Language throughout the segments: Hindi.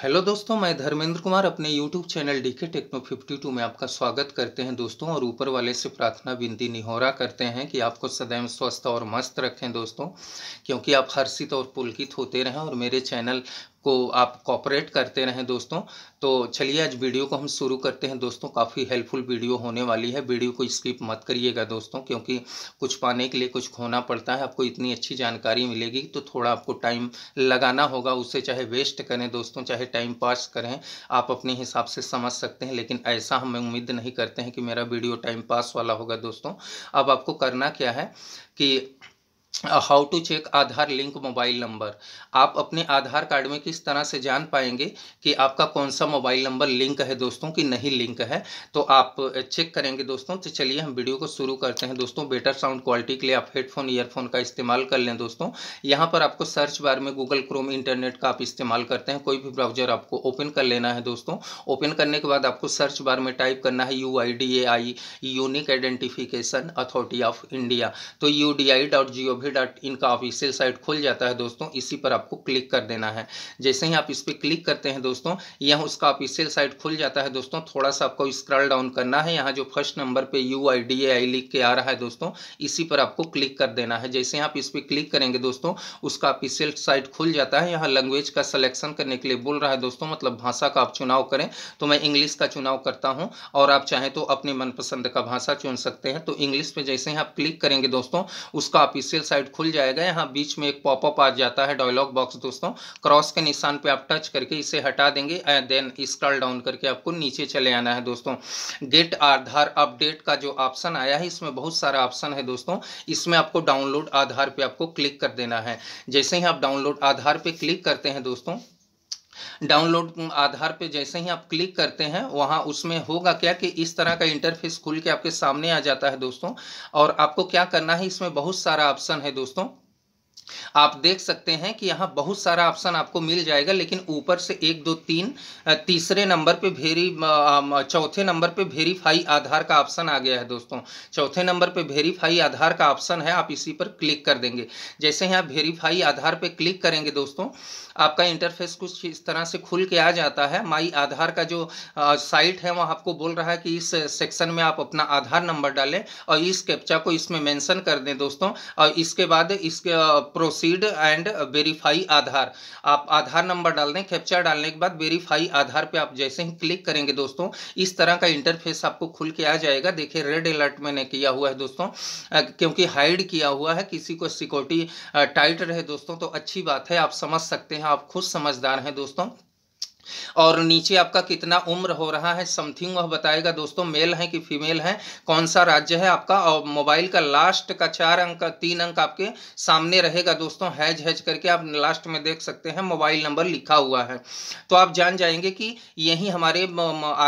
हेलो दोस्तों मैं धर्मेंद्र कुमार अपने YouTube channel D K techno fifty two में आपका स्वागत करते हैं दोस्तों और ऊपर वाले से प्रार्थना बिंदी निहोरा करते हैं कि आपको सदैव स्वस्थ और मस्त रखें दोस्तों क्योंकि आप हर्षित और पुलकित होते रहें और मेरे चैनल को आप कॉपरेट करते रहें दोस्तों तो चलिए आज वीडियो को हम शुरू करते हैं दोस्तों काफ़ी हेल्पफुल वीडियो होने वाली है वीडियो को स्किप मत करिएगा दोस्तों क्योंकि कुछ पाने के लिए कुछ खोना पड़ता है आपको इतनी अच्छी जानकारी मिलेगी तो थोड़ा आपको टाइम लगाना होगा उसे चाहे वेस्ट करें दोस्तों चाहे टाइम पास करें आप अपने हिसाब से समझ सकते हैं लेकिन ऐसा हमें उम्मीद नहीं करते हैं कि मेरा वीडियो टाइम पास वाला होगा दोस्तों अब आपको करना क्या है कि how to check Aadhaar link mobile number आप अपने आधार कार्ड में किस तरह से जान पाएंगे कि आपका कौन सा मोबाइल नंबर लिंक है दोस्तों कि नहीं लिंक है तो आप चेक करेंगे दोस्तों तो चलिए हम वीडियो को शुरू करते हैं दोस्तों बेटर साउंड क्वालिटी के लिए आप हेडफोन ईयरफोन का इस्तेमाल कर लें दोस्तों यहाँ पर आपको सर्च बार में गूगल क्रोम इंटरनेट का आप इस्तेमाल करते हैं कोई भी ब्राउजर आपको ओपन कर लेना है दोस्तों ओपन करने के बाद आपको सर्च बार में टाइप करना है U I D A I unique identification authority of India तो U D I dot G O लोभी डॉट इन का ऑफिशियल साइट खुल जाता है दोस्तों इसी पर आपको क्लिक कर देना है जैसे ही आप इस पर क्लिक करते हैं दोस्तों यह उसका ऑफिशियल साइट खुल जाता है दोस्तों थोड़ा सा आपको स्क्रॉल डाउन करना है यहाँ जो फर्स्ट नंबर पर यू आई डी आई लिख के आ रहा है दोस्तों इसी पर आपको क्लिक कर देना है जैसे आप इस पर क्लिक करेंगे दोस्तों उसका ऑफिशियल साइट खुल जाता है यहाँ लैंग्वेज का सलेक्शन करने के लिए बोल रहा है दोस्तों मतलब भाषा का आप चुनाव करें तो मैं इंग्लिश का चुनाव करता हूँ और आप चाहें तो अपने मनपसंद का भाषा चुन सकते हैं तो इंग्लिश में जैसे ही आप क्लिक करेंगे दोस्तों उसका ऑफिशियल साइड खुल जाएगा यहाँ बीच में एक पॉपअप आ जाता है डायलॉग बॉक्स दोस्तों क्रॉस के निशान पे आप टच करके इसे हटा देंगे एंड देन स्क्रॉल डाउन करके आपको नीचे चले आना है दोस्तों गेट आधार अपडेट का जो ऑप्शन आया है इसमें बहुत सारा ऑप्शन है दोस्तों इसमें आपको डाउनलोड आधार पर आपको क्लिक कर देना है जैसे ही आप डाउनलोड आधार पर क्लिक करते हैं दोस्तों डाउनलोड आधार पे जैसे ही आप क्लिक करते हैं वहाँ उसमें होगा क्या कि इस तरह का इंटरफेस खुल के आपके सामने आ जाता है दोस्तों और आपको क्या करना है इसमें बहुत सारा ऑप्शन है दोस्तों आप देख सकते हैं कि यहाँ बहुत सारा ऑप्शन आपको मिल जाएगा लेकिन ऊपर से एक दो तीन तीसरे नंबर पे वेरी चौथे नंबर पे वेरीफाई आधार का ऑप्शन आ गया है दोस्तों चौथे नंबर पे वेरीफाई आधार का ऑप्शन है आप इसी पर क्लिक कर देंगे जैसे आप वेरीफाई आधार पे क्लिक करेंगे दोस्तों आपका इंटरफेस कुछ इस तरह से खुल के आ जाता है माई आधार का जो साइट है वहाँ आपको बोल रहा है कि इस सेक्शन में आप अपना आधार नंबर डालें और इस कैप्चा को इसमें मैंसन कर दें दोस्तों और इसके बाद इसके प्रोसीड एंड वेरीफाई आधार आप आधार नंबर डाल दें कैप्चर डालने के बाद वेरीफाई आधार पे आप जैसे ही क्लिक करेंगे दोस्तों इस तरह का इंटरफेस आपको खुल के आ जाएगा देखिए रेड अलर्ट मैंने किया हुआ है दोस्तों क्योंकि हाइड किया हुआ है किसी को सिक्योरिटी टाइट रहे दोस्तों तो अच्छी बात है आप समझ सकते हैं आप खुद समझदार हैं दोस्तों और नीचे आपका कितना उम्र हो रहा है समथिंग वह बताएगा दोस्तों मेल है कि फीमेल है कौन सा राज्य है आपका और मोबाइल का लास्ट का चार अंक का तीन अंक आपके सामने रहेगा दोस्तों हैज हैज करके आप लास्ट में देख सकते हैं मोबाइल नंबर लिखा हुआ है तो आप जान जाएंगे कि यही हमारे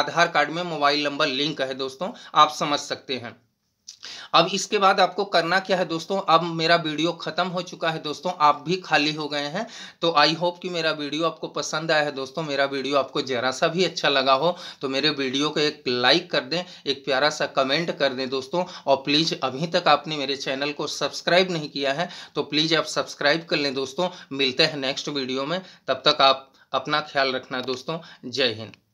आधार कार्ड में मोबाइल नंबर लिंक है दोस्तों आप समझ सकते हैं अब इसके बाद आपको करना क्या है दोस्तों अब मेरा वीडियो ख़त्म हो चुका है दोस्तों आप भी खाली हो गए हैं तो आई होप कि मेरा वीडियो आपको पसंद आया है दोस्तों मेरा वीडियो आपको ज़रा सा भी अच्छा लगा हो तो मेरे वीडियो को एक लाइक कर दें एक प्यारा सा कमेंट कर दें दोस्तों और प्लीज़ अभी तक आपने मेरे चैनल को सब्सक्राइब नहीं किया है तो प्लीज़ आप सब्सक्राइब कर लें दोस्तों मिलते हैं नेक्स्ट वीडियो में तब तक आप अपना ख्याल रखना दोस्तों जय हिंद